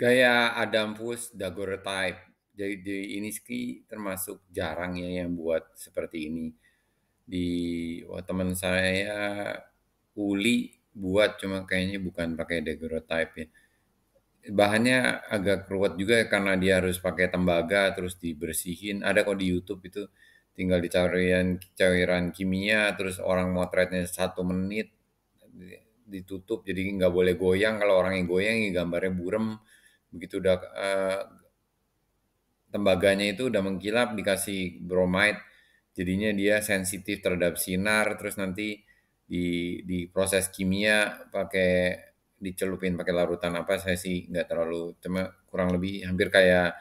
Gaya Adam Fools type. Jadi, di ini ski termasuk jarang ya yang buat seperti ini. Di oh, teman saya Uli buat cuma kayaknya bukan pakai Type ya. Bahannya agak ruwet juga ya, karena dia harus pakai tembaga terus dibersihin. Ada kok di YouTube itu tinggal dicairin cairan kimia terus orang motretnya satu menit ditutup jadi nggak boleh goyang kalau orang yang goyang ya gambarnya burem begitu udah uh, tembaganya itu udah mengkilap dikasih bromide jadinya dia sensitif terhadap sinar terus nanti di di proses kimia pakai dicelupin pakai larutan apa saya sih nggak terlalu cuma kurang lebih hampir kayak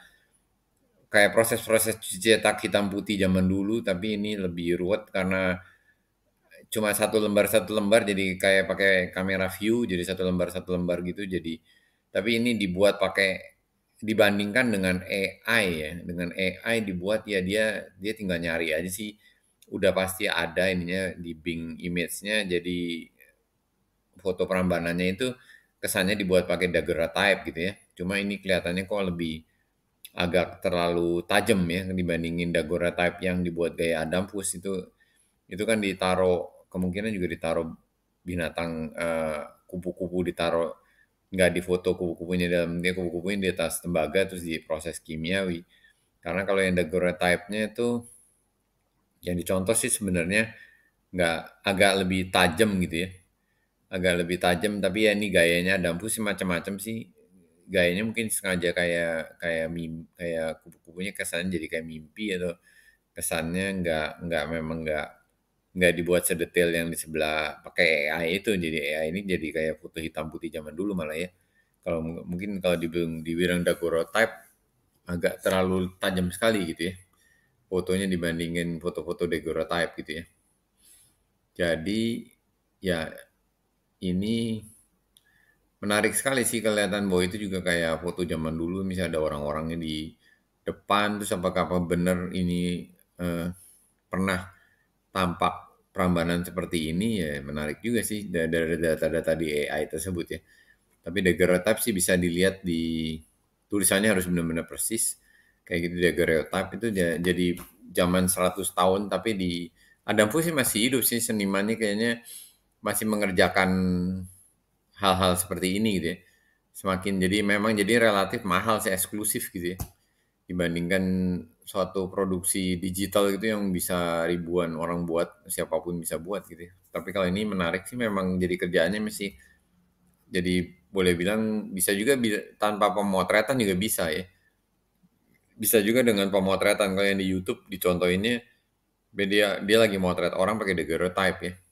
kayak proses-proses cetak hitam putih zaman dulu tapi ini lebih ruwet karena cuma satu lembar satu lembar jadi kayak pakai kamera view jadi satu lembar satu lembar gitu jadi tapi ini dibuat pakai dibandingkan dengan AI ya, dengan AI dibuat ya dia dia tinggal nyari aja sih udah pasti ada ininya di Bing image-nya jadi foto perambanannya itu kesannya dibuat pakai daguerreotype gitu ya. Cuma ini kelihatannya kok lebih agak terlalu tajam ya dibandingin daguerreotype yang dibuat gaya Adampus itu itu kan ditaruh kemungkinan juga ditaruh binatang eh, kupu-kupu uh, ditaruh nggak difoto kupu-kupunya dalam dia kupu-kupunya di atas tembaga terus diproses kimiawi karena kalau yang daguerreotype-nya itu yang dicontoh sih sebenarnya nggak agak lebih tajam gitu ya agak lebih tajam tapi ya ini gayanya dampu sih macam-macam sih gayanya mungkin sengaja kayak kayak mim kayak kupu-kupunya kesannya jadi kayak mimpi atau kesannya nggak nggak memang nggak nggak dibuat sedetail yang di sebelah pakai AI itu jadi AI ini jadi kayak foto hitam putih zaman dulu malah ya kalau mungkin kalau di dibilang dibilang type agak terlalu tajam sekali gitu ya fotonya dibandingin foto-foto type gitu ya jadi ya ini menarik sekali sih kelihatan bahwa itu juga kayak foto zaman dulu misalnya ada orang-orangnya di depan terus apakah apa bener ini eh, pernah tampak perambanan seperti ini ya menarik juga sih dari data-data di AI tersebut ya. Tapi daguerreotype sih bisa dilihat di tulisannya harus benar-benar persis. Kayak gitu daguerreotype itu jadi zaman 100 tahun tapi di Adam Fu sih masih hidup sih senimannya kayaknya masih mengerjakan hal-hal seperti ini gitu ya. Semakin jadi memang jadi relatif mahal sih eksklusif gitu ya. Dibandingkan suatu produksi digital gitu yang bisa ribuan orang buat siapapun bisa buat gitu ya. tapi kalau ini menarik sih memang jadi kerjaannya masih jadi boleh bilang bisa juga tanpa pemotretan juga bisa ya bisa juga dengan pemotretan kalau yang di YouTube dicontohinnya dia dia lagi motret orang pakai daguerreotype ya